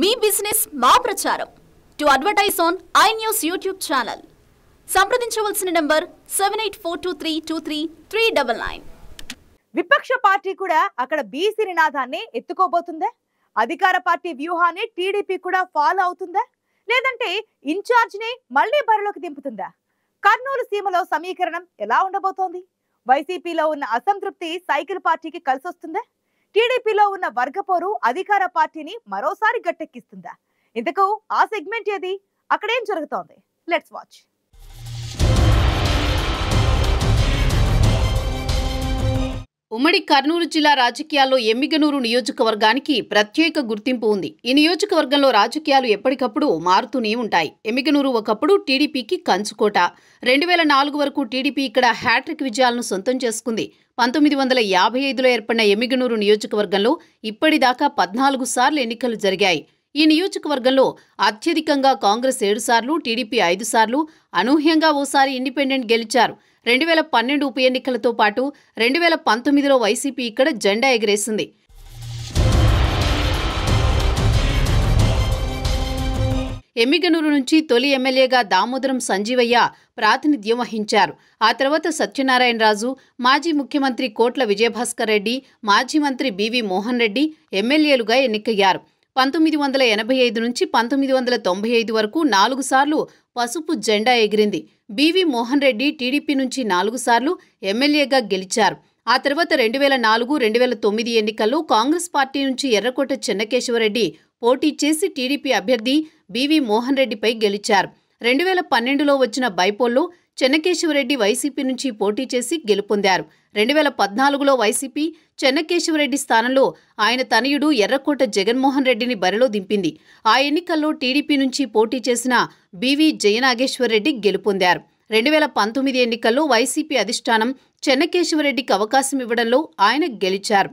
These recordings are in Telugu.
మీ బిజినెస్ మా ప్రచారం to advertise on I news YouTube channel సంప్రదించవలసిన number seven eight four two three two three three double nine విపక్ష పార్టీ కూడా అక్కడ బీసీ నినాదాన్ని ఎత్తుకోబోతుందా అధికార పార్టీ వ్యూహాన్ని టీడీపీ కూడా ఫాలో అవుతుందా లేదంటే ఇన్ఛార్జ్ని మళ్లీ బరిలోకి దింపుతుందా కర్నూలు సీమలో సమీకరణం ఎలా ఉండబోతోంది వైసీపీలో ఉన్న అసంతృప్తి సైకిల్ పార్టీకి కలిసొస్తుందా టీడీపీలో ఉన్న వర్గపోరు అధికార పార్టీని మరోసారి గట్టెక్కిస్తుందా ఇంతకు ఆ సెగ్మెంట్ ఏది అక్కడేం జరుగుతోంది లెట్స్ వాచ్ ఉమ్మడి కర్నూలు జిల్లా రాజకీయాల్లో ఎమ్మిగనూరు నియోజకవర్గానికి ప్రత్యేక గుర్తింపు ఉంది ఈ నియోజకవర్గంలో రాజకీయాలు ఎప్పటికప్పుడు మారుతూనే ఉంటాయి ఎమ్మిగనూరు ఒకప్పుడు టీడీపీకి కంచుకోట రెండు వేల నాలుగు వరకు టీడీపీ ఇక్కడ హ్యాట్రిక్ విజయాలను సొంతం చేసుకుంది పంతొమ్మిది వందల యాభై ఐదులో ఏర్పడిన ఎమ్మిగనూరు నియోజకవర్గంలో ఇప్పటిదాకా పద్నాలుగు సార్లు ఎన్నికలు జరిగాయి ఈ నియోజకవర్గంలో అత్యధికంగా కాంగ్రెస్ ఏడుసార్లు టీడీపీ ఐదుసార్లు అనూహ్యంగా ఓసారి ఇండిపెండెంట్ గెలిచారు రెండు వేల పన్నెండు ఉప ఎన్నికలతో పాటు రెండు వేల పంతొమ్మిదిలో వైసీపీ ఇక్కడ జెండా ఎగిరేసింది ఎమ్మిగనూరు నుంచి తొలి ఎమ్మెల్యేగా దామోదరం సంజీవయ్య ప్రాతినిధ్యం వహించారు ఆ తర్వాత సత్యనారాయణరాజు మాజీ ముఖ్యమంత్రి కోట్ల విజయభాస్కర్ రెడ్డి మాజీ మంత్రి బీవీ మోహన్ రెడ్డి ఎమ్మెల్యేలుగా ఎన్నికయ్యారు పంతొమ్మిది వందల ఎనభై ఐదు నుంచి పంతొమ్మిది వందల తొంభై ఐదు వరకు నాలుగు సార్లు పసుపు జెండా ఎగిరింది బివి మోహన్ రెడ్డి టీడీపీ నుంచి నాలుగు సార్లు ఎమ్మెల్యేగా గెలిచారు ఆ తర్వాత రెండు వేల నాలుగు రెండు వేల తొమ్మిది ఎన్నికల్లో కాంగ్రెస్ పార్టీ నుంచి ఎర్రకోట చెన్నకేశవరెడ్డి పోటీ చేసి టీడీపీ అభ్యర్థి బివి మోహన్ రెడ్డిపై గెలిచారు రెండు వేల పన్నెండులో వచ్చిన బైపోల్లో చెన్నకేశవరెడ్డి వైసీపీ నుంచి పోటీ చేసి గెలుపొందారు రెండు వేల పద్నాలుగులో వైసీపీ చెన్నకేశవరెడ్డి స్థానంలో ఆయన తనయుడు ఎర్రకోట జగన్మోహన్ రెడ్డిని బరిలో దింపింది ఆ ఎన్నికల్లో టీడీపీ నుంచి పోటీ చేసిన బీవీ జయనాగేశ్వరరెడ్డి గెలుపొందారు రెండు వేల పంతొమ్మిది ఎన్నికల్లో వైసీపీ అధిష్టానం చెన్నకేశవరెడ్డికి అవకాశం ఇవ్వడంలో ఆయన గెలిచారు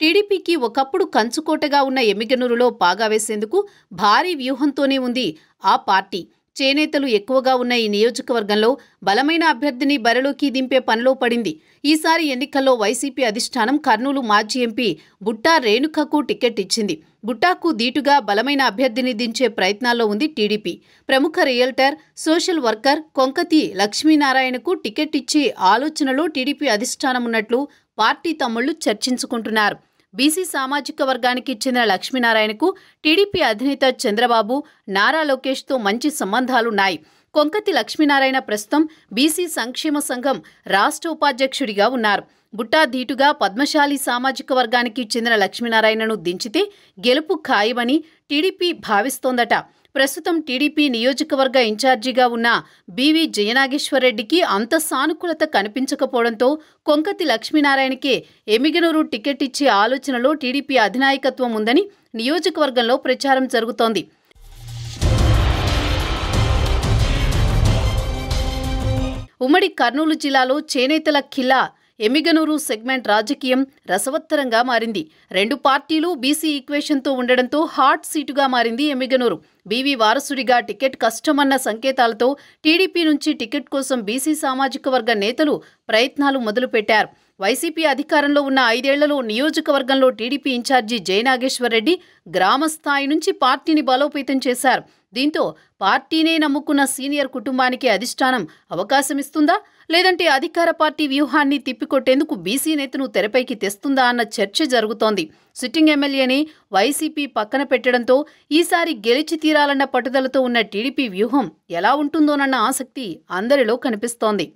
టీడీపీకి ఒకప్పుడు కంచుకోటగా ఉన్న ఎమ్మిగనూరులో పాగా వేసేందుకు భారీ వ్యూహంతోనే ఉంది ఆ పార్టీ చేనేతలు ఎక్కువగా ఉన్న ఈ నియోజకవర్గంలో బలమైన అభ్యర్థిని బరిలోకి దింపే పనిలో పడింది ఈసారి ఎన్నికల్లో వైసీపీ అధిష్టానం కర్నూలు మాజీ ఎంపీ బుట్టా రేణుకకు టికెట్ ఇచ్చింది బుట్టాకు దీటుగా బలమైన అభ్యర్థిని దించే ప్రయత్నాల్లో ఉంది టీడీపీ ప్రముఖ రియల్టర్ సోషల్ వర్కర్ కొంకతి లక్ష్మీనారాయణకు టికెట్ ఇచ్చే ఆలోచనలో టీడీపీ అధిష్టానం ఉన్నట్లు పార్టీ తమ్ముళ్లు చర్చించుకుంటున్నారు బీసీ సామాజిక వర్గానికి చెందిన లక్ష్మీనారాయణకు టీడీపీ అధినేత చంద్రబాబు నారా లోకేష్తో మంచి సంబంధాలున్నాయి కొంకతి లక్ష్మీనారాయణ ప్రస్తుతం బీసీ సంక్షేమ సంఘం రాష్ట్ర ఉపాధ్యక్షుడిగా ఉన్నారు ధీటుగా పద్మశాలి సామాజిక వర్గానికి చెందిన లక్ష్మీనారాయణను దించితే గెలుపు ఖాయమని టీడీపీ భావిస్తోందట ప్రస్తుతం టీడీపీ నియోజకవర్గ ఇన్ఛార్జిగా ఉన్న బీవీ జయనాగేశ్వరరెడ్డికి అంత సానుకూలత కనిపించకపోవడంతో కొంకతి లక్ష్మీనారాయణకే ఎమిగనూరు టికెట్ ఇచ్చే ఆలోచనలో టీడీపీ అధినాయకత్వం ఉందని నియోజకవర్గంలో ప్రచారం జరుగుతోంది ఉమ్మడి కర్నూలు జిల్లాలో చేనేతల ఖిల్లా ఎమిగనూరు సెగ్మెంట్ రాజకీయం రసవత్తరంగా మారింది రెండు పార్టీలు బీసీ ఈక్వేషన్తో ఉండడంతో హాట్ సీటుగా మారింది ఎమిగనూరు బీవీ వారసుడిగా టికెట్ కష్టమన్న సంకేతాలతో టీడీపీ నుంచి టికెట్ కోసం బీసీ సామాజిక వర్గ నేతలు ప్రయత్నాలు మొదలుపెట్టారు వైసీపీ అధికారంలో ఉన్న ఐదేళ్లలో నియోజకవర్గంలో టీడీపీ ఇన్ఛార్జి రెడ్డి గ్రామ స్థాయి నుంచి పార్టీని బలోపేతం చేశారు దీంతో పార్టీనే నమ్ముకున్న సీనియర్ కుటుంబానికి అధిష్టానం అవకాశం ఇస్తుందా లేదంటే అధికార పార్టీ వ్యూహాన్ని తిప్పికొట్టేందుకు బీసీ నేతను తెరపైకి తెస్తుందా అన్న చర్చ జరుగుతోంది సిట్టింగ్ ఎమ్మెల్యేని వైసీపీ పక్కన పెట్టడంతో ఈసారి గెలిచి తీరాలన్న పట్టుదలతో ఉన్న టీడీపీ వ్యూహం ఎలా ఉంటుందోనన్న ఆసక్తి అందరిలో కనిపిస్తోంది